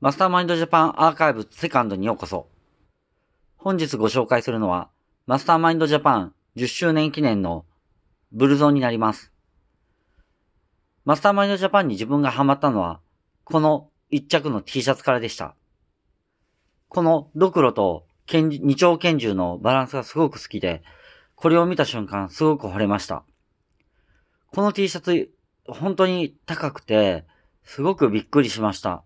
マスターマインドジャパンアーカイブセカンドにようこそ。本日ご紹介するのは、マスターマインドジャパン10周年記念のブルゾンになります。マスターマインドジャパンに自分がハマったのは、この一着の T シャツからでした。このドクロと二丁拳銃のバランスがすごく好きで、これを見た瞬間すごく惚れました。この T シャツ、本当に高くて、すごくびっくりしました。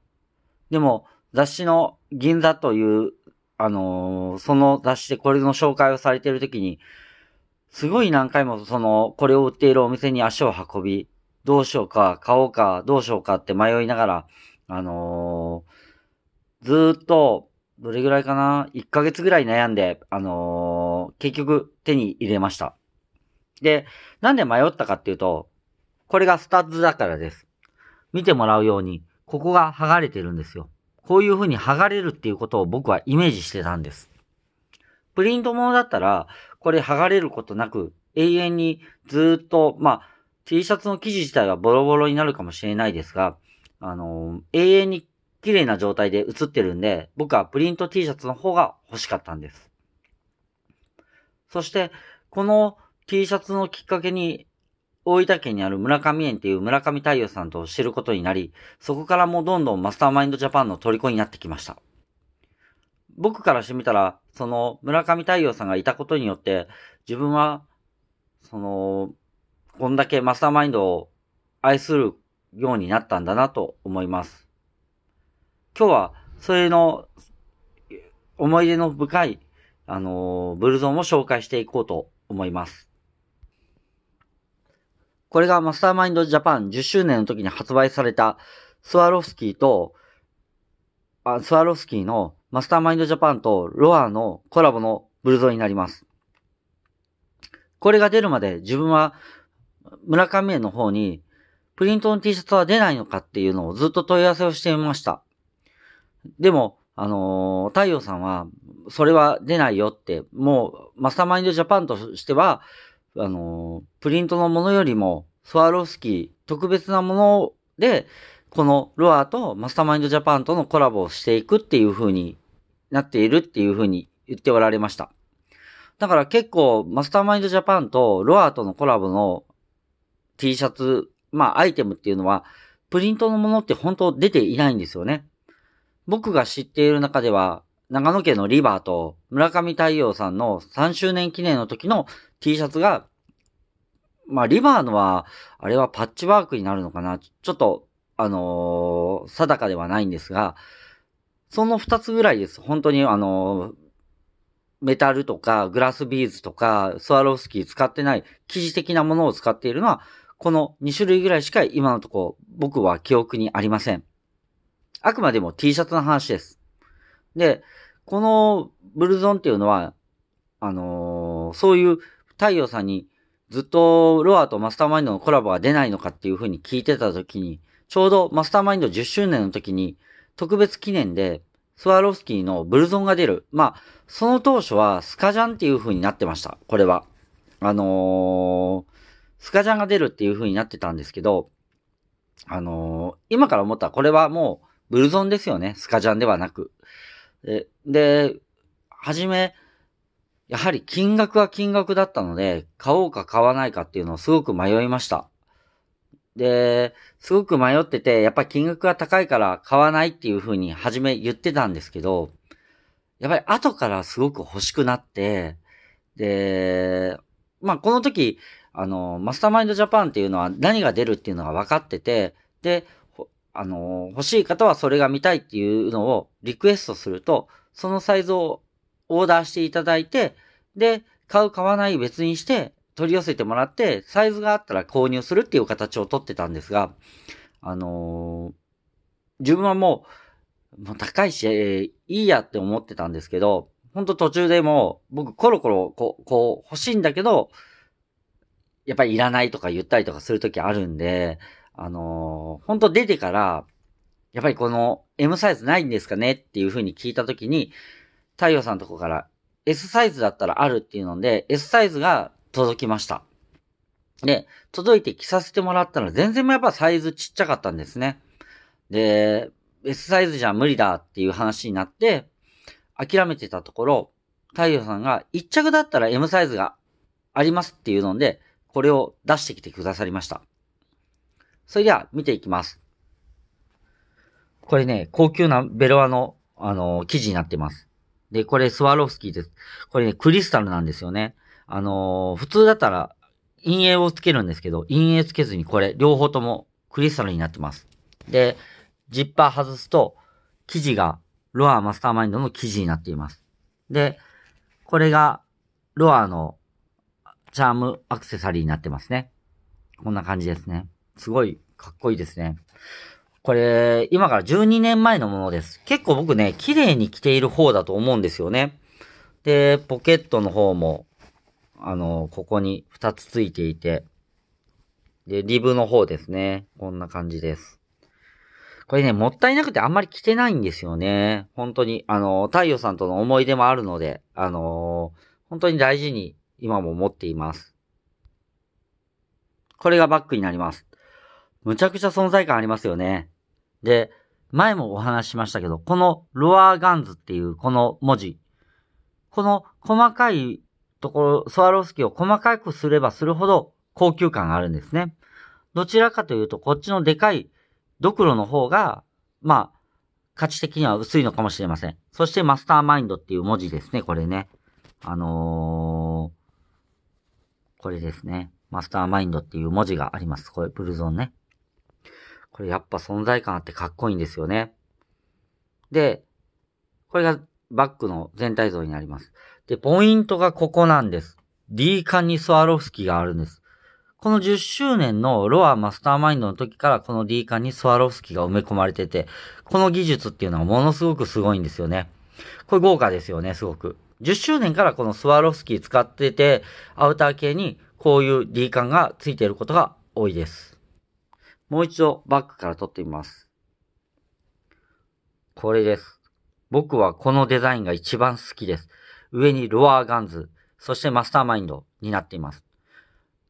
でも、雑誌の銀座という、あのー、その雑誌でこれの紹介をされている時に、すごい何回もその、これを売っているお店に足を運び、どうしようか、買おうか、どうしようかって迷いながら、あのー、ずーっと、どれぐらいかな ?1 ヶ月ぐらい悩んで、あのー、結局手に入れました。で、なんで迷ったかっていうと、これがスタッズだからです。見てもらうように、ここが剥がれてるんですよ。こういう風に剥がれるっていうことを僕はイメージしてたんです。プリントものだったら、これ剥がれることなく、永遠にずっと、まあ、T シャツの生地自体はボロボロになるかもしれないですが、あのー、永遠に綺麗な状態で写ってるんで、僕はプリント T シャツの方が欲しかったんです。そして、この T シャツのきっかけに大分県にある村上園っていう村上太陽さんと知ることになり、そこからもうどんどんマスターマインドジャパンの虜になってきました。僕からしてみたら、その村上太陽さんがいたことによって、自分は、その、こんだけマスターマインドを愛するようになったんだなと思います。今日は、それの、思い出の深い、あの、ブルゾンを紹介していこうと思います。これがマスターマインドジャパン10周年の時に発売されたスワロフスキーと、あスワロフスキーのマスターマインドジャパンとロアのコラボのブルゾンになります。これが出るまで自分は村上への方にプリントの T シャツは出ないのかっていうのをずっと問い合わせをしてみました。でも、あのー、太陽さんは、それは出ないよって、もう、マスターマインドジャパンとしては、あのー、プリントのものよりも、スワロフスキー特別なもので、このロアとマスターマインドジャパンとのコラボをしていくっていう風になっているっていう風に言っておられました。だから結構マスターマインドジャパンとロアとのコラボの T シャツ、まあアイテムっていうのは、プリントのものって本当出ていないんですよね。僕が知っている中では、長野県のリバーと村上太陽さんの3周年記念の時の T シャツが、まあ、リバーのは、あれはパッチワークになるのかなちょっと、あのー、定かではないんですが、その2つぐらいです。本当に、あのー、メタルとか、グラスビーズとか、スワロフスキー使ってない、生地的なものを使っているのは、この2種類ぐらいしか今のところ僕は記憶にありません。あくまでも T シャツの話です。で、このブルゾンっていうのは、あのー、そういう太陽さんにずっとロアとマスターマインドのコラボが出ないのかっていうふうに聞いてた時に、ちょうどマスターマインド10周年の時に特別記念でスワロフスキーのブルゾンが出る。まあ、その当初はスカジャンっていう風になってました。これは。あのー、スカジャンが出るっていう風になってたんですけど、あのー、今から思ったらこれはもうブルゾンですよね。スカジャンではなく。で、はじめ、やはり金額は金額だったので、買おうか買わないかっていうのをすごく迷いました。で、すごく迷ってて、やっぱり金額が高いから買わないっていうふうに初め言ってたんですけど、やっぱり後からすごく欲しくなって、で、まあこの時、あの、マスターマインドジャパンっていうのは何が出るっていうのが分かってて、で、あの、欲しい方はそれが見たいっていうのをリクエストすると、そのサイズをオーダーしていただいて、で、買う、買わない別にして、取り寄せてもらって、サイズがあったら購入するっていう形をとってたんですが、あのー、自分はもう、もう高いし、えー、いいやって思ってたんですけど、ほんと途中でも僕コロコロこ、こう、欲しいんだけど、やっぱりいらないとか言ったりとかするときあるんで、あのー、本当出てから、やっぱりこの M サイズないんですかねっていう風に聞いたときに、太陽さんのとこから S サイズだったらあるっていうので、S サイズが届きました。で、届いて着させてもらったら全然やっぱサイズちっちゃかったんですね。で、S サイズじゃ無理だっていう話になって、諦めてたところ、太陽さんが1着だったら M サイズがありますっていうので、これを出してきてくださりました。それでは見ていきます。これね、高級なベロアの、あのー、生地になってます。で、これスワロフスキーです。これね、クリスタルなんですよね。あのー、普通だったら、陰影をつけるんですけど、陰影つけずにこれ、両方ともクリスタルになってます。で、ジッパー外すと、生地が、ロアマスターマインドの生地になっています。で、これが、ロアのチャームアクセサリーになってますね。こんな感じですね。すごいかっこいいですね。これ、今から12年前のものです。結構僕ね、綺麗に着ている方だと思うんですよね。で、ポケットの方も、あの、ここに2つついていて、で、リブの方ですね。こんな感じです。これね、もったいなくてあんまり着てないんですよね。本当に、あの、太陽さんとの思い出もあるので、あの本当に大事に今も持っています。これがバッグになります。むちゃくちゃ存在感ありますよね。で、前もお話ししましたけど、このロアーガンズっていうこの文字、この細かいところ、スワロフスキーを細かくすればするほど高級感があるんですね。どちらかというと、こっちのでかいドクロの方が、まあ、価値的には薄いのかもしれません。そしてマスターマインドっていう文字ですね、これね。あのー、これですね。マスターマインドっていう文字があります。これ、ブルゾンね。これやっぱ存在感あってかっこいいんですよね。で、これがバックの全体像になります。で、ポイントがここなんです。D カンにスワロフスキーがあるんです。この10周年のロアマスターマインドの時からこの D カンにスワロフスキーが埋め込まれてて、この技術っていうのはものすごくすごいんですよね。これ豪華ですよね、すごく。10周年からこのスワロフスキー使ってて、アウター系にこういう D カンがついていることが多いです。もう一度バックから撮ってみます。これです。僕はこのデザインが一番好きです。上にロアーガンズ、そしてマスターマインドになっています。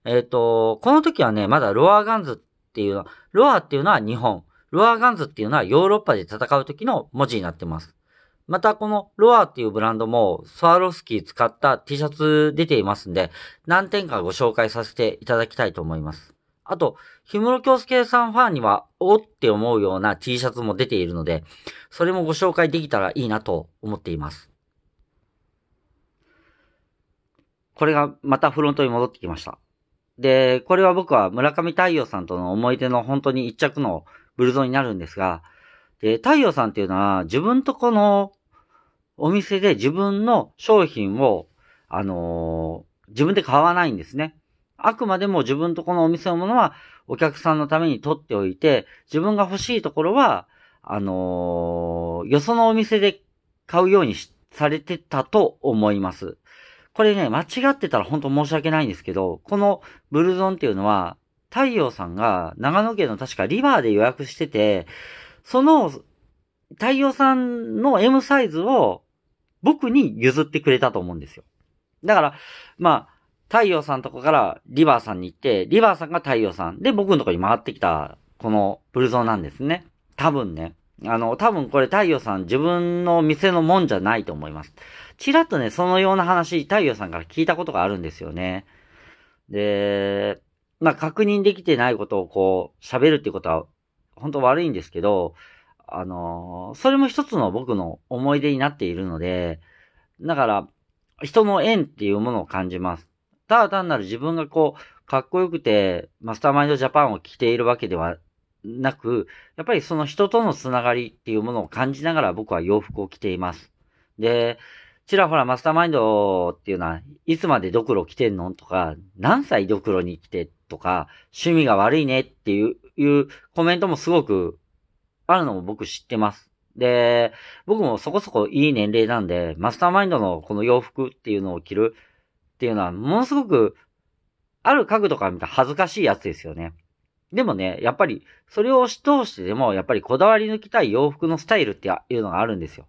えっ、ー、と、この時はね、まだロアーガンズっていうのは、ロアっていうのは日本、ロアーガンズっていうのはヨーロッパで戦う時の文字になってます。またこのロアっていうブランドもスワロスキー使った T シャツ出ていますんで、何点かご紹介させていただきたいと思います。あと、氷室京介さんファンには、おって思うような T シャツも出ているので、それもご紹介できたらいいなと思っています。これがまたフロントに戻ってきました。で、これは僕は村上太陽さんとの思い出の本当に一着のブルゾンになるんですが、で、太陽さんっていうのは自分とこのお店で自分の商品を、あのー、自分で買わないんですね。あくまでも自分とこのお店のものはお客さんのために取っておいて、自分が欲しいところは、あのー、よそのお店で買うようにされてたと思います。これね、間違ってたら本当申し訳ないんですけど、このブルゾンっていうのは、太陽さんが長野県の確かリバーで予約してて、その太陽さんの M サイズを僕に譲ってくれたと思うんですよ。だから、まあ、太陽さんとこからリバーさんに行って、リバーさんが太陽さん。で、僕のとこに回ってきた、このブルゾンなんですね。多分ね。あの、多分これ太陽さん自分の店のもんじゃないと思います。ちらっとね、そのような話、太陽さんから聞いたことがあるんですよね。で、まあ、確認できてないことをこう、喋るってことは、本当悪いんですけど、あのー、それも一つの僕の思い出になっているので、だから、人の縁っていうものを感じます。ただ単なる自分がこう、かっこよくて、マスターマインドジャパンを着ているわけではなく、やっぱりその人とのつながりっていうものを感じながら僕は洋服を着ています。で、ちらほらマスターマインドっていうのは、いつまでドクロ着てんのとか、何歳ドクロに来てとか、趣味が悪いねっていういうコメントもすごくあるのも僕知ってます。で、僕もそこそこいい年齢なんで、マスターマインドのこの洋服っていうのを着るっていうのは、ものすごく、ある角度から見た恥ずかしいやつですよね。でもね、やっぱり、それを押し通してでも、やっぱりこだわり抜きたい洋服のスタイルっていうのがあるんですよ。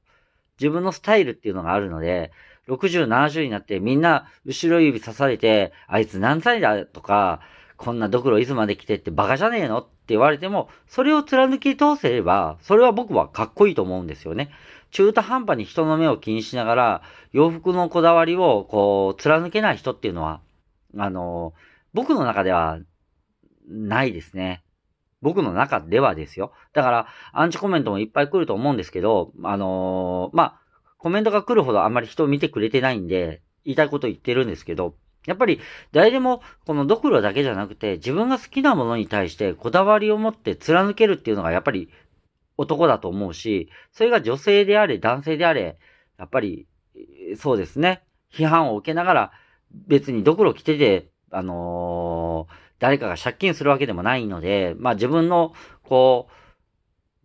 自分のスタイルっていうのがあるので、60、70になってみんな後ろ指刺されて、あいつ何歳だとか、こんなドクロいつまで来てってバカじゃねえのって言われても、それを貫き通せれば、それは僕はかっこいいと思うんですよね。中途半端に人の目を気にしながら、洋服のこだわりを、こう、貫けない人っていうのは、あの、僕の中では、ないですね。僕の中ではですよ。だから、アンチコメントもいっぱい来ると思うんですけど、あのー、まあ、コメントが来るほどあまり人を見てくれてないんで、言いたいこと言ってるんですけど、やっぱり誰でもこのドクロだけじゃなくて自分が好きなものに対してこだわりを持って貫けるっていうのがやっぱり男だと思うし、それが女性であれ、男性であれ、やっぱり、そうですね。批判を受けながら、別にドクロ着てて、あのー、誰かが借金するわけでもないので、まあ自分の、こう、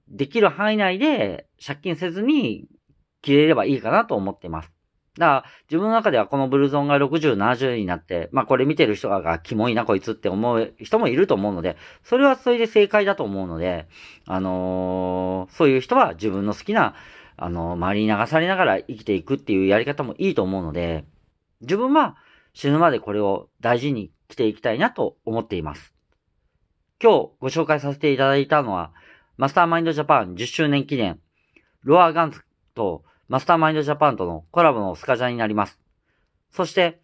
できる範囲内で借金せずに着れればいいかなと思ってます。だから、自分の中ではこのブルゾンが60、70になって、まあこれ見てる人が、キモいなこいつって思う人もいると思うので、それはそれで正解だと思うので、あのー、そういう人は自分の好きな、あのー、周りに流されながら生きていくっていうやり方もいいと思うので、自分は死ぬまでこれを大事に着ていきたいなと思っています。今日ご紹介させていただいたのは、マスターマインドジャパン10周年記念、ロアガンズと、マスターマインドジャパンとのコラボのスカジャンになります。そして、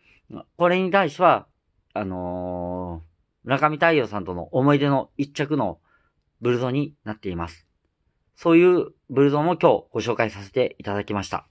これに対しては、あのー、村上太陽さんとの思い出の一着のブルゾンになっています。そういうブルゾンも今日ご紹介させていただきました。